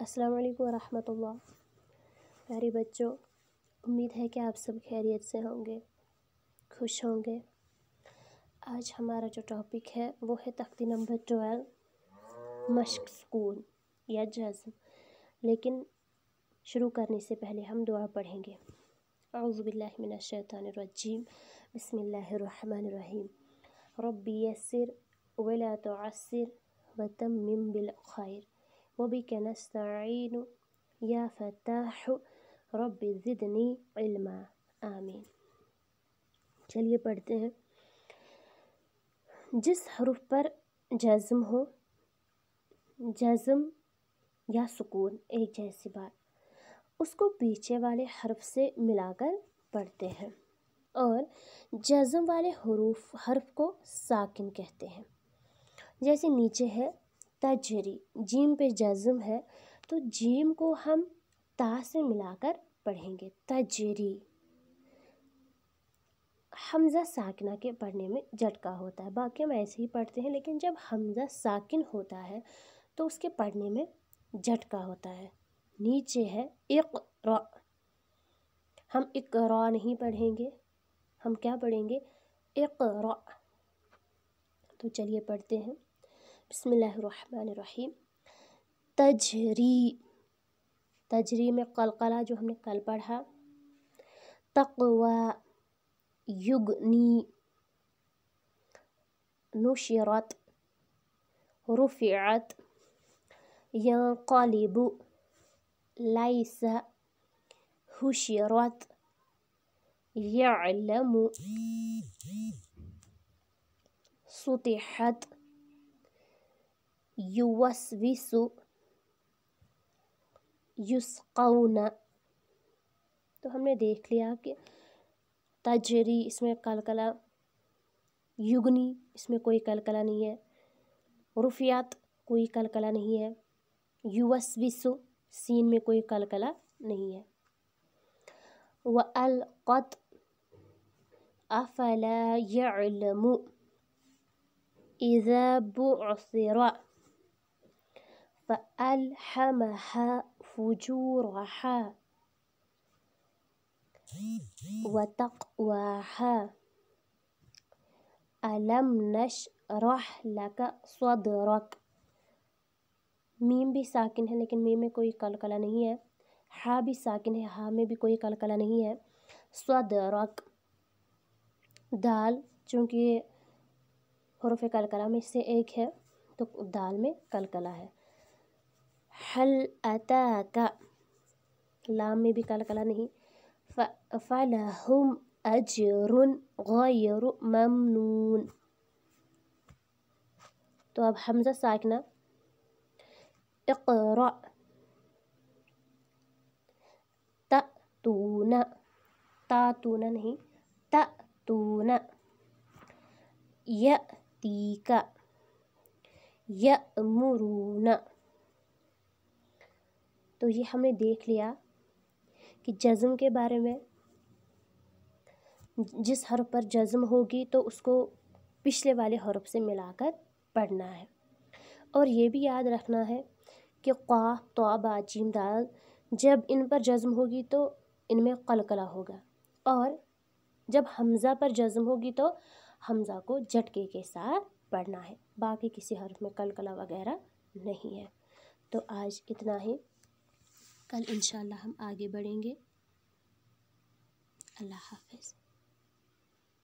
अस्सलाम वालेकुम रहमतुल्लाह प्यारे बच्चों उम्मीद है कि आप सब खैरियत से होंगे खुश होंगे आज हमारा जो टॉपिक है वो है तख्ती नंबर ट्वेल्व मश्क सुकून या जज्म लेकिन शुरू करने से पहले हम दुआ पढ़ेंगे अज़बिल्लिमिनशैतरजीम बसमीम रबी यसर वला तोसर वतम बिल खैर وبك نستعين يا فتاح रब زدني علما आमीन चलिए पढ़ते हैं जिस हरूफ पर जज़म हो जज़म या सुकून एक जैसी बात उसको पीछे वाले हरफ से मिलाकर पढ़ते हैं और जज़म वाले हरूफ हर्फ को साकिन कहते हैं जैसे नीचे है तजरी जीम पे जज्म है तो जीम को हम ता से मिलाकर पढ़ेंगे तजरी हमज़ा साकिना के पढ़ने में झटका होता है बाकी हम ऐसे ही पढ़ते हैं लेकिन जब हमज़ा साकिन होता है तो उसके पढ़ने में झटका होता है नीचे है एक हम एक नहीं पढ़ेंगे हम क्या पढ़ेंगे एक तो चलिए पढ़ते हैं بسم الله الرحمن الرحيم تجري تجري میں قلقلہ جو ہم نے کل تقوى يغني نشرت رفعت ينقلب ليس هشرت يعلم سطحت युवस्विसु युस्कौन तो हमने देख लिया कि तजरी इसमें कलकला युगनी इसमें कोई कलकला नहीं है रुफियात कोई कलकला नहीं है युवस्विसु सीन में कोई कलकला नहीं है व अलकत अफला यलमु बुसरा فألهمها فجورها وتقواها ألم نشرح लक सदरक मीम भी साकिन है लेकिन मीम में कोई कलकला नहीं है हा भी साकिन है हा में भी कोई कलकला नहीं है रक दाल चूँकि हरफ कलकला में से एक है तो दाल में कलकला है هل أتاك لام में भी فلهم أجر غير ممنون तो अब ساكنة اقرأ تأتون تأتون نهي تأتون يأتيك يأمرون तो ये हमने देख लिया कि जज्म के बारे में जिस हरफ पर जज्म होगी तो उसको पिछले वाले हरफ से मिलाकर पढ़ना है और ये भी याद रखना है कि क्वा तो जीम दाल जब इन पर जज्म होगी तो इनमें कलकला होगा और जब हमज़ा पर जज़्म होगी तो हमज़ा को झटके के साथ पढ़ना है बाकी किसी हरफ में कलकला वगैरह नहीं है तो आज इतना ही कल इन हम आगे बढ़ेंगे अल्लाह हाफिज़